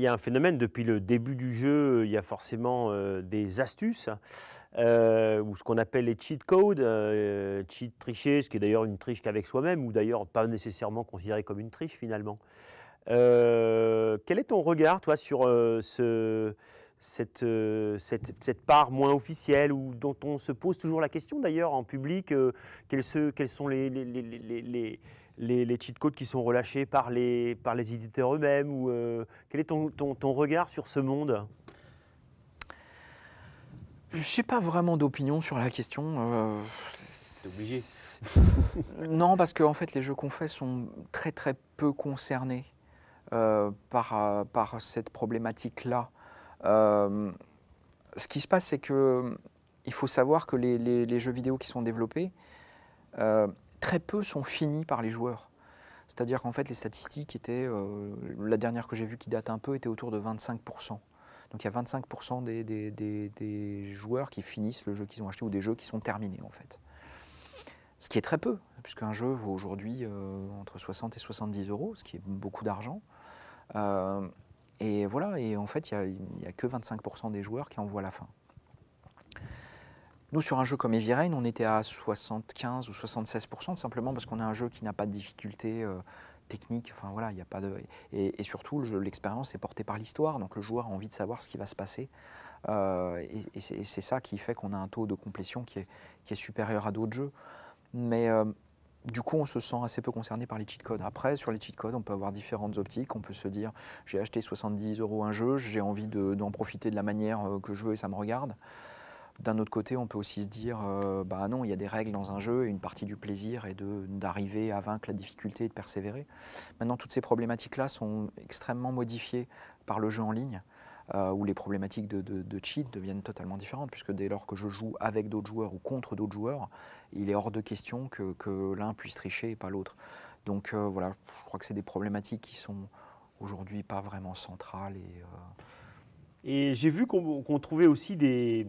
Il y a un phénomène depuis le début du jeu, euh, il y a forcément euh, des astuces, euh, ou ce qu'on appelle les cheat codes, cheat tricher, ce qui est d'ailleurs une triche qu'avec soi-même, ou d'ailleurs pas nécessairement considéré comme une triche finalement. quel est ton regard, toi, sur ce, cette, cette, cette, part moins officielle, ou dont on se pose toujours la question d'ailleurs en public, quels, quels, sont les, les les, cheat codes qui sont relâchés par les, par les éditeurs eux-mêmes ou, euh, Quel est ton, regard sur ce monde Je n'ai pas vraiment d'opinion sur la question. C'est euh, obligé. non, parce qu'en fait, les jeux qu'on fait sont très très peu concernés euh, par, par cette problématique-là. ce qui se passe, c'est que il faut savoir que les, jeux vidéo qui sont développés, très peu sont finis par les joueurs. C'est-à-dire qu'en fait, les statistiques étaient, euh, la dernière que j'ai vue qui date un peu, était autour de 25%. Donc il y a 25% des, joueurs qui finissent le jeu qu'ils ont acheté ou des jeux qui sont terminés en fait. Ce qui est très peu, puisqu'un jeu vaut aujourd'hui euh, entre 60 et 70 euros, ce qui est beaucoup d'argent. Euh, et voilà, et en fait, il n'y a, que 25% des joueurs qui en voient la fin. Nous, sur un jeu comme Heavy Rain, on était à 75 ou 76%, simplement parce qu'on a un jeu qui n'a pas de difficultés euh, techniques. Enfin, voilà, a pas de... Et, surtout, l'expérience est portée par l'histoire, donc le joueur a envie de savoir ce qui va se passer. Euh, et, c'est ça qui fait qu'on a un taux de complétion qui est, supérieur à d'autres jeux. Mais euh, du coup, on se sent assez peu concerné par les cheat codes. Après, sur les cheat codes, on peut avoir différentes optiques. On peut se dire, j'ai acheté 70 euros un jeu, j'ai envie d'en profiter de la manière que je veux et ça me regarde. D'un autre côté, on peut aussi se dire, euh, bah non, il y a des règles dans un jeu et une partie du plaisir est d'arriver à vaincre la difficulté et de persévérer. Maintenant, toutes ces problématiques-là sont extrêmement modifiées par le jeu en ligne. Euh, où les problématiques de, cheat deviennent totalement différentes, puisque dès lors que je joue avec d'autres joueurs ou contre d'autres joueurs, il est hors de question que, l'un puisse tricher et pas l'autre. Donc euh, voilà, je crois que c'est des problématiques qui sont aujourd'hui pas vraiment centrales. Et, j'ai vu qu'on trouvait aussi des,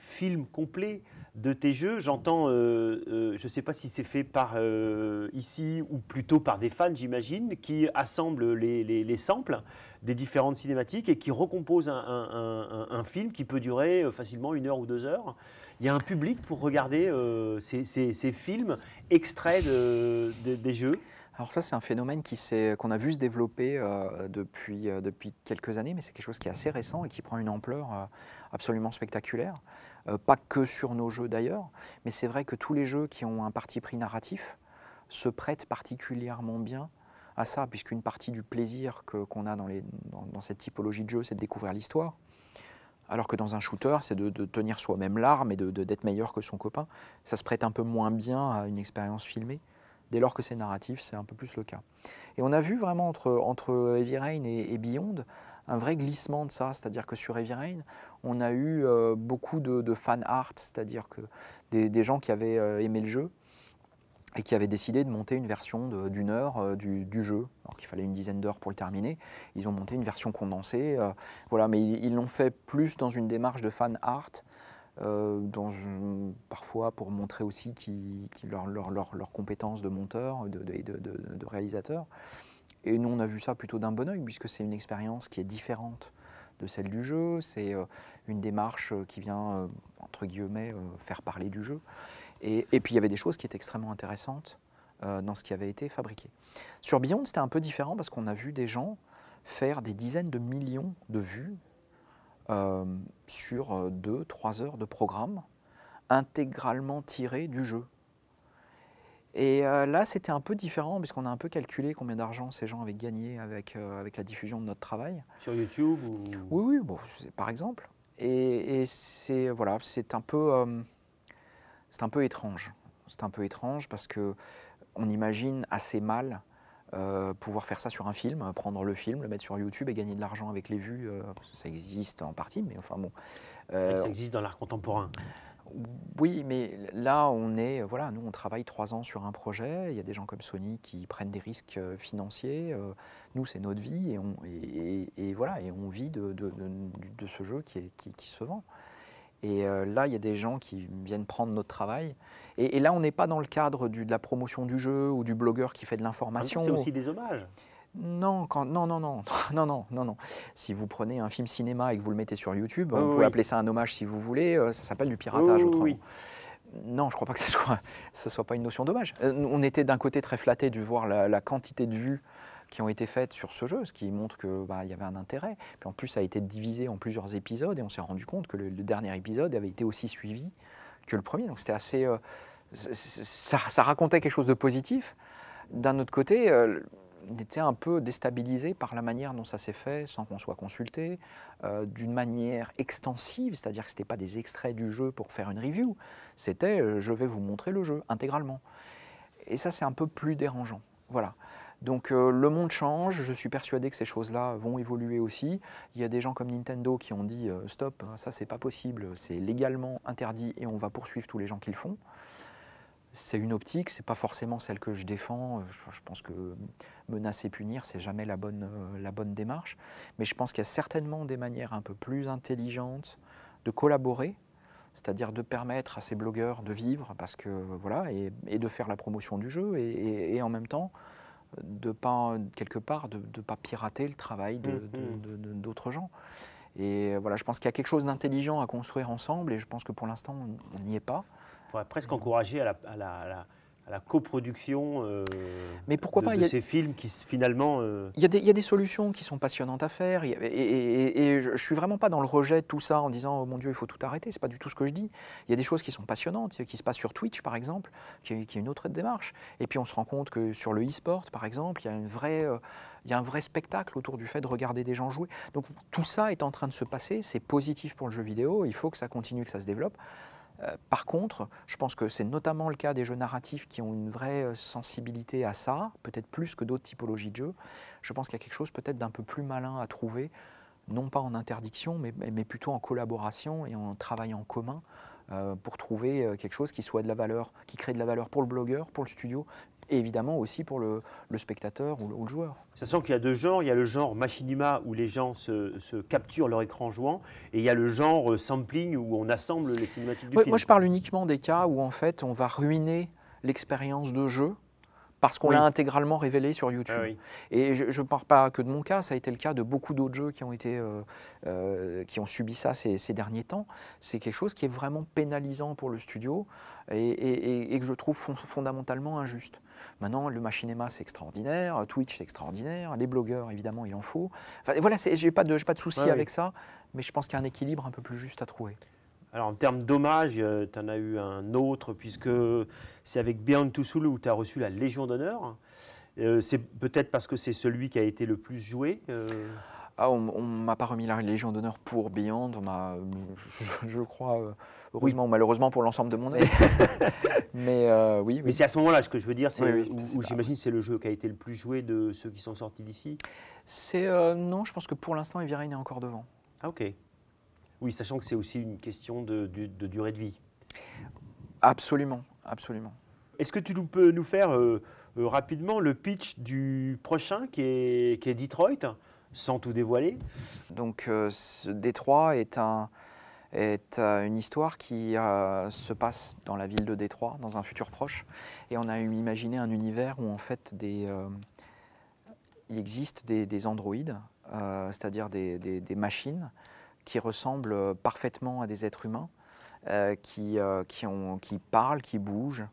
film complet de tes jeux. J'entends, euh, euh, je ne sais pas si c'est fait par euh, ici ou plutôt par des fans, j'imagine, qui assemblent les, samples des différentes cinématiques et qui recomposent un, film qui peut durer facilement une heure ou deux heures. Il y a un public pour regarder ces, films extraits des jeux. Alors ça, c'est un phénomène qui qu'on a vu se développer euh, euh, depuis, quelques années, mais c'est quelque chose qui est assez récent et qui prend une ampleur euh, absolument spectaculaire. pas que sur nos jeux d'ailleurs, mais c'est vrai que tous les jeux qui ont un parti pris narratif se prêtent particulièrement bien à ça, puisqu'une partie du plaisir qu'on a dans, cette typologie de jeu, c'est de découvrir l'histoire. Alors que dans un shooter, c'est de, tenir soi-même l'arme et d'être meilleur que son copain. Ça se prête un peu moins bien à une expérience filmée. Dès lors que c'est narratif, c'est un peu plus le cas. Et on a vu vraiment entre, entre Heavy et, Beyond un vrai glissement de ça, c'est-à-dire que sur Heavy on a eu euh, beaucoup de, fan art, c'est-à-dire que des, gens qui avaient euh, aimé le jeu et qui avaient décidé de monter une version d'une heure euh, du, du, jeu, alors qu'il fallait une dizaine d'heures pour le terminer, ils ont monté une version condensée, voilà, mais ils l'ont fait plus dans une démarche de fan art euh, dont parfois pour montrer aussi leurs compétences de monteur et de, de, réalisateur. Et nous, on a vu ça plutôt d'un bon oeil, puisque c'est une expérience qui est différente de celle du jeu, c'est euh, une démarche euh, qui vient, entre guillemets, faire parler du jeu. Et, et, puis il y avait des choses qui étaient extrêmement intéressantes dans ce qui avait été fabriqué. Sur Beyond, c'était un peu différent parce qu'on a vu des gens faire des dizaines de millions de vues euh, sur euh, deux, 3 heures de programme intégralement tiré du jeu. Et euh, là, c'était un peu différent, puisqu'on a un peu calculé combien d'argent ces gens avaient gagné avec, avec la diffusion de notre travail. Sur YouTube Oui, oui, bon, par exemple. Et, c'est voilà, un, un peu étrange. C'est un peu étrange parce qu'on imagine assez mal euh, pouvoir faire ça sur un film, prendre le film, le mettre sur YouTube et gagner de l'argent avec les vues. Euh, ça existe en partie, mais enfin bon. Euh, ça existe dans l'art contemporain. Oui, mais là, on est, voilà, nous, on travaille trois ans sur un projet. Il y a des gens comme Sony qui prennent des risques financiers. Nous, c'est notre vie et on, voilà, et on vit de, de, ce jeu qui, qui se vend. Et euh, là, il y a des gens qui viennent prendre notre travail. Et, là, on n'est pas dans le cadre du, de la promotion du jeu ou du blogueur qui fait de l'information. C'est aussi des hommages. Non, quand, non, non, non, non, non, non, non. Si vous prenez un film cinéma et que vous le mettez sur YouTube, vous pouvez appeler ça un hommage si vous voulez, euh, ça s'appelle du piratage autrement. Non, je ne crois pas que ce soit, ça soit pas une notion d'hommage. Euh, on était d'un côté très flatté de voir la, la quantité de vues qui ont été faites sur ce jeu, ce qui montre qu'il bah, y avait un intérêt. Puis en plus, ça a été divisé en plusieurs épisodes et on s'est rendu compte que le, dernier épisode avait été aussi suivi que le premier. Donc c'était assez. Euh, ça, racontait quelque chose de positif. D'un autre côté, euh, on était un peu déstabilisé par la manière dont ça s'est fait, sans qu'on soit consulté, euh, d'une manière extensive, c'est-à-dire que ce n'était pas des extraits du jeu pour faire une review, c'était je vais vous montrer le jeu intégralement. Et ça, c'est un peu plus dérangeant. Voilà. Donc euh, le monde change, je suis persuadé que ces choses-là vont évoluer aussi. Il y a des gens comme Nintendo qui ont dit euh, stop, hein, ça c'est pas possible, c'est légalement interdit et on va poursuivre tous les gens qui le font. C'est une optique, c'est pas forcément celle que je défends. Euh, je, pense que menacer, punir, c'est jamais la bonne, démarche. Mais je pense qu'il y a certainement des manières un peu plus intelligentes de collaborer c'est-à-dire de permettre à ces blogueurs de vivre parce que voilà et, de faire la promotion du jeu et en même temps de pas quelque part de ne pas pirater le travail mm-hmm. d'autres de, gens. Et voilà, je pense qu'il y a quelque chose d'intelligent à construire ensemble et je pense que pour l'instant on n'y est pas. On presque euh, encourager à la la coproduction euh, Mais pourquoi de, pas, ces films qui finalement... Euh, il, y a des, des solutions qui sont passionnantes à faire et, je ne suis vraiment pas dans le rejet de tout ça en disant oh, « mon Dieu, il faut tout arrêter », c'est pas du tout ce que je dis. Il y a des choses qui sont passionnantes, qui se passent sur Twitch par exemple, qui, est une autre démarche. Et puis on se rend compte que sur le e-sport par exemple, il y a une vraie... Euh, il y a un vrai spectacle autour du fait de regarder des gens jouer. Donc tout ça est en train de se passer, c'est positif pour le jeu vidéo, il faut que ça continue, que ça se développe. Euh, par contre, je pense que c'est notamment le cas des jeux narratifs qui ont une vraie euh, sensibilité à ça, peut-être plus que d'autres typologies de jeux. Je pense qu'il y a quelque chose peut-être d'un peu plus malin à trouver, non pas en interdiction, mais, plutôt en collaboration et en travail en commun euh, pour trouver quelque chose qui soit de la valeur, qui crée de la valeur pour le blogueur, pour le studio et évidemment aussi pour le, spectateur ou le, joueur. – joueur. Ça sent qu'il y a deux genres. Il y a le genre machinima où les gens se, capturent leur écran jouant et il y a le genre euh, sampling où on assemble les cinématiques Moi, je parle uniquement des cas où en fait on va ruiner l'expérience de jeu parce qu'on l'a intégralement révélé sur ah YouTube. Et je ne parle pas que de mon cas, ça a été le cas de beaucoup d'autres jeux qui ont, euh, euh, subi ça ces, derniers temps. C'est quelque chose qui est vraiment pénalisant pour le studio et, que je trouve fondamentalement injuste. Maintenant, le Machinima, c'est extraordinaire, Twitch, c'est extraordinaire, les blogueurs, évidemment, il en faut. voilà, je n'ai pas, de, pas de souci avec ça, mais je pense qu'il y a un équilibre un peu plus juste à trouver. Alors en termes d'hommage, euh, tu en as eu un autre, puisque c'est avec Beyond Toussoul où tu as reçu la Légion d'honneur. Euh, c'est peut-être parce que c'est celui qui a été le plus joué euh ah, on ne m'a pas remis la Légion d'honneur pour Beyond, je, crois, heureusement ou malheureusement pour l'ensemble de mon équipe. mais oui, Mais c'est à ce moment-là, ce que je veux dire, c'est où, j'imagine c'est le jeu qui a été le plus joué de ceux qui sont sortis d'ici. C'est non, je pense que pour l'instant, Evie est encore devant. Ah ok. Oui, sachant que c'est aussi une question de, durée de vie. Absolument, absolument. Est-ce que tu peux nous faire euh, euh, rapidement le pitch du prochain qui est, Detroit, sans tout dévoiler Donc euh, ce Détroit est, une histoire qui se passe dans la ville de Detroit dans un futur proche. Et on a imaginé un univers où en fait il existe des, androïdes, c'est-à-dire des machines qui ressemblent euh, parfaitement à des êtres humains, euh, qui, euh, qui, parlent, qui bougent,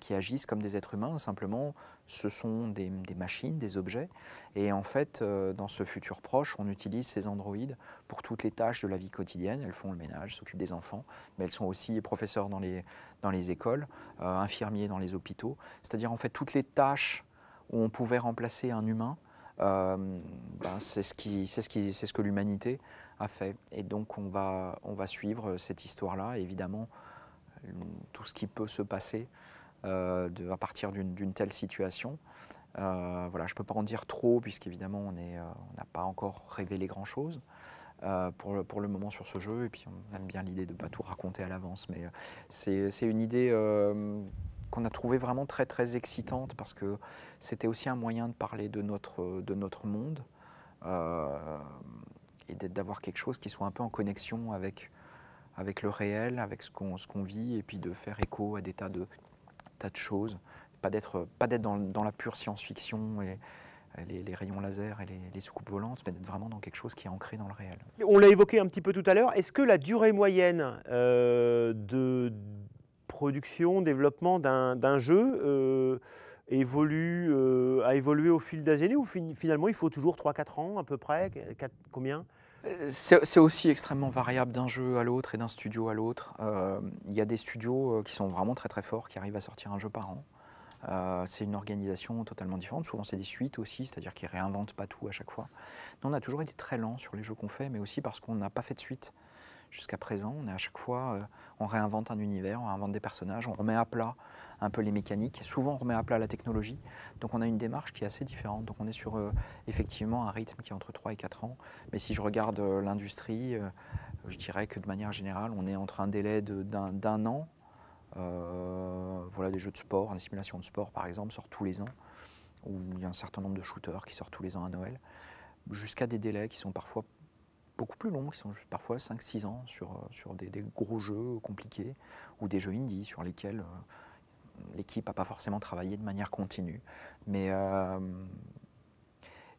qui agissent comme des êtres humains. Simplement, ce sont des, machines, des objets. Et en fait, dans ce futur proche, on utilise ces androïdes pour toutes les tâches de la vie quotidienne. Elles font le ménage, s'occupent des enfants, mais elles sont aussi professeurs dans les, dans les écoles, infirmiers dans les hôpitaux. C'est-à-dire, en fait, toutes les tâches où on pouvait remplacer un humain, ben, c'est ce, ce, ce que l'humanité a fait. Et donc on va, suivre euh, cette histoire-là, évidemment, tout ce qui peut se passer euh, à partir d'une telle situation. Euh, voilà, je ne peux pas en dire trop, puisqu'évidemment, on n'a pas encore révélé grand-chose pour, le, moment sur ce jeu. Et puis, on aime bien l'idée de ne pas tout raconter à l'avance. Mais c'est une idée qu'on a trouvée vraiment très, très excitante, parce que c'était aussi un moyen de parler de notre monde et d'avoir quelque chose qui soit un peu en connexion avec, avec le réel, avec ce qu'on qu'on vit, et puis de faire écho à des tas de, tas de choses. Pas d'être dans, dans la pure science-fiction et, les, rayons laser et les, les soucoupes volantes, mais d'être vraiment dans quelque chose qui est ancré dans le réel. On l'a évoqué un petit peu tout à l'heure, est-ce que la durée moyenne euh, de production, développement d'un jeu euh, évolue, euh, a évolué au fil des années ou finalement il faut toujours 3-4 ans à peu près Combien euh, c'est aussi extrêmement variable d'un jeu à l'autre et d'un studio à l'autre. Euh, il y a des studios qui sont vraiment très très forts, qui arrivent à sortir un jeu par an. c'est une organisation totalement différente. Souvent, c'est des suites aussi, c'est-à-dire qu'ils réinventent pas tout à chaque fois. Nous, on a toujours été très lent sur les jeux qu'on fait, mais aussi parce qu'on n'a pas fait de suite jusqu'à présent. On est à chaque fois, euh, on réinvente un univers, on invente des personnages, on remet à plat un peu les mécaniques. Souvent, on remet à plat la technologie. Donc, on a une démarche qui est assez différente. Donc, on est sur euh, effectivement un rythme qui est entre 3 et 4 ans. Mais si je regarde euh, l'industrie, je dirais que de manière générale, on est entre un délai d'un an. voilà, des jeux de sport, des simulations de sport par exemple, sortent tous les ans, ou il y a un certain nombre de shooters qui sortent tous les ans à Noël, jusqu'à des délais qui sont parfois beaucoup plus longs, qui sont parfois 5-6 ans sur, euh, sur des, gros jeux compliqués ou des jeux indie sur lesquels euh, l'équipe n'a pas forcément travaillé de manière continue. Mais euh,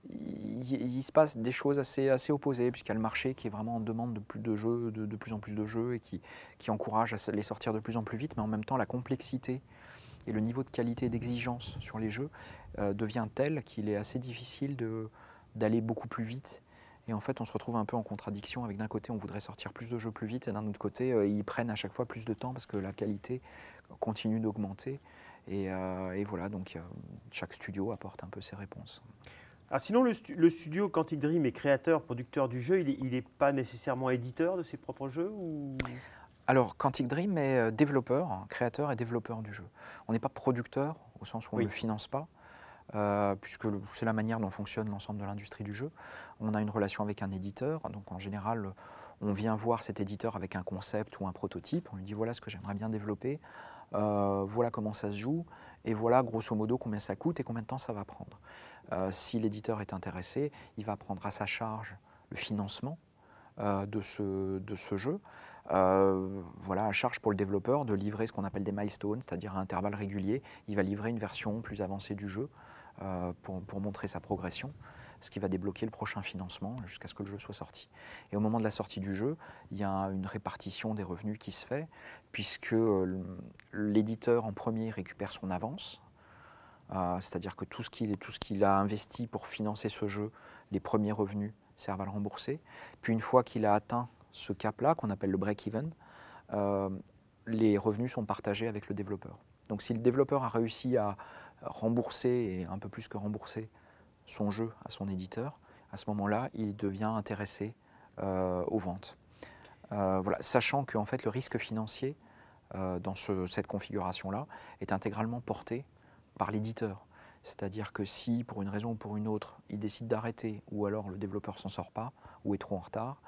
il, se passe des choses assez, assez opposées, puisqu'il y a le marché qui est vraiment en demande de plus, de jeux, de, plus en plus de jeux et qui, encourage à les sortir de plus en plus vite, mais en même temps la complexité et le niveau de qualité d'exigence sur les jeux devient tel qu'il est assez difficile d'aller beaucoup plus vite et en fait, on se retrouve un peu en contradiction avec d'un côté, on voudrait sortir plus de jeux plus vite, et d'un autre côté, euh, ils prennent à chaque fois plus de temps parce que la qualité continue d'augmenter. Et, euh, voilà, donc euh, chaque studio apporte un peu ses réponses. Alors sinon, le, studio Quantic Dream est créateur, producteur du jeu, il n'est pas nécessairement éditeur de ses propres jeux ou... Alors, Quantic Dream est développeur, créateur et développeur du jeu. On n'est pas producteur, au sens où on ne le finance pas. Euh, puisque c'est la manière dont fonctionne l'ensemble de l'industrie du jeu. On a une relation avec un éditeur, donc en général, on vient voir cet éditeur avec un concept ou un prototype, on lui dit voilà ce que j'aimerais bien développer, euh, voilà comment ça se joue, et voilà grosso modo combien ça coûte et combien de temps ça va prendre. Euh, si l'éditeur est intéressé, il va prendre à sa charge le financement de ce jeu. Euh, voilà, à charge pour le développeur de livrer ce qu'on appelle des milestones, c'est-à-dire à intervalles réguliers. Il va livrer une version plus avancée du jeu euh, pour, montrer sa progression, ce qui va débloquer le prochain financement jusqu'à ce que le jeu soit sorti. Et au moment de la sortie du jeu, il y a une répartition des revenus qui se fait, puisque euh, l'éditeur en premier récupère son avance, c'est-à-dire que tout ce qu'il a investi pour financer ce jeu, les premiers revenus servent à le rembourser. Puis une fois qu'il a atteint ce cap-là, qu'on appelle le break-even, euh, les revenus sont partagés avec le développeur. Donc si le développeur a réussi à rembourser, et un peu plus que rembourser, son jeu à son éditeur, à ce moment-là, il devient intéressé euh, aux ventes. Euh, voilà, sachant que en fait, le risque financier dans cette configuration-là est intégralement porté par l'éditeur. C'est-à-dire que si, pour une raison ou pour une autre, il décide d'arrêter, ou alors le développeur s'en sort pas, ou est trop en retard,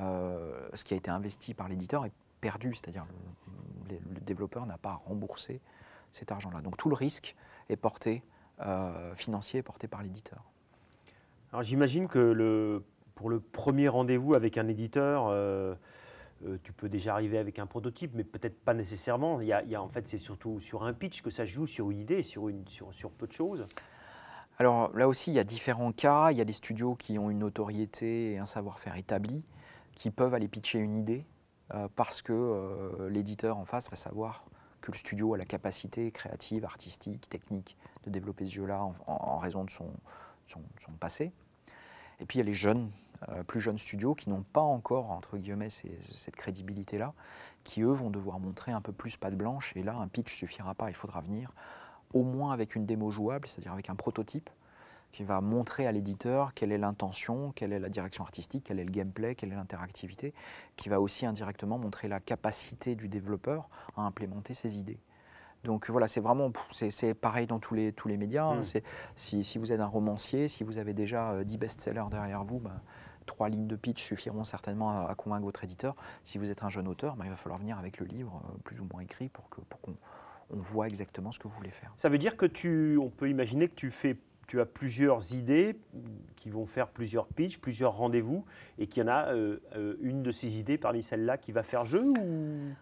euh, ce qui a été investi par l'éditeur est perdu, c'est-à-dire le, développeur n'a pas remboursé cet argent-là. Donc tout le risque est porté, euh, financier est porté par l'éditeur. Alors j'imagine que pour le premier rendez-vous avec un éditeur, euh, tu peux déjà arriver avec un prototype, mais peut-être pas nécessairement. Il y, a, en fait, c'est surtout sur un pitch que ça joue, sur une idée, sur, sur peu de choses. Alors là aussi, il y a différents cas. Il y a des studios qui ont une notoriété et un savoir-faire établi qui peuvent aller pitcher une idée euh, parce que euh, l'éditeur en face va savoir que le studio a la capacité créative, artistique, technique de développer ce jeu-là en, raison de son, son, passé. Et puis il y a les jeunes, euh, plus jeunes studios qui n'ont pas encore, entre guillemets, cette crédibilité-là, qui eux vont devoir montrer un peu plus patte blanche. Et là, un pitch ne suffira pas, il faudra venir au moins avec une démo jouable, c'est-à-dire avec un prototype, qui va montrer à l'éditeur quelle est l'intention, quelle est la direction artistique, quel est le gameplay, quelle est l'interactivité, qui va aussi indirectement montrer la capacité du développeur à implémenter ses idées. Donc voilà, c'est vraiment c'est pareil dans tous les, tous les médias. Hein. Mm. si, si, vous êtes un romancier, si vous avez déjà 10 euh, best-sellers derrière vous, bah, trois lignes de pitch suffiront certainement à, convaincre votre éditeur. Si vous êtes un jeune auteur, bah, il va falloir venir avec le livre euh, plus ou moins écrit pour qu'on pour voit exactement ce que vous voulez faire. Ça veut dire que tu, on peut imaginer que tu fais tu as plusieurs idées qui vont faire plusieurs pitches, plusieurs rendez-vous, et qu'il y en a euh, euh, une de ces idées parmi celles-là qui va faire jeu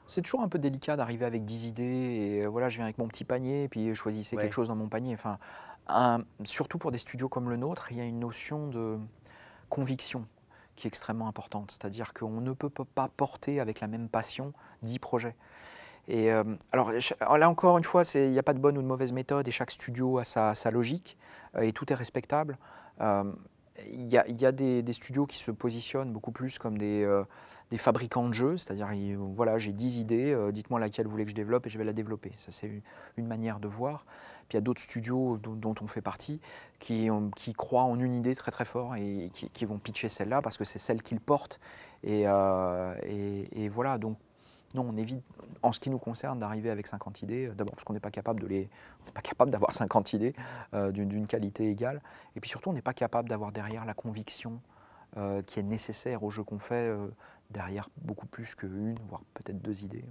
C'est toujours un peu délicat d'arriver avec 10 idées, et euh, voilà, je viens avec mon petit panier, et puis choisissez quelque chose dans mon panier. Enfin, surtout pour des studios comme le nôtre, il y a une notion de conviction qui est extrêmement importante, c'est-à-dire qu'on ne peut pas porter avec la même passion 10 projets. Et euh, alors ah, là encore une fois, il n'y a pas de bonne ou de mauvaise méthode et chaque studio a sa, logique euh, et tout est respectable. Euh, il y, a, des, studios qui se positionnent beaucoup plus comme des, des fabricants de jeux, c'est-à-dire, voilà, j'ai 10 idées, dites-moi laquelle vous voulez que je développe et je vais la développer. Ça, c'est une, manière de voir. Puis il y a d'autres studios dont, on fait partie qui, qui, croient en une idée très très fort et, qui, vont pitcher celle-là parce que c'est celle qu'ils portent. et, et, voilà, donc non, on évite, en ce qui nous concerne, d'arriver avec 50 idées, euh, d'abord parce qu'on n'est pas capable de les, pas capable d'avoir 50 idées euh, d'une qualité égale, et puis surtout on n'est pas capable d'avoir derrière la conviction euh, qui est nécessaire au jeu qu'on fait, derrière beaucoup plus qu'une, voire peut-être deux idées.